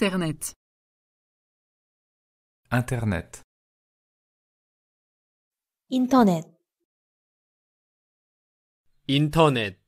Internet. Internet. Internet. Internet.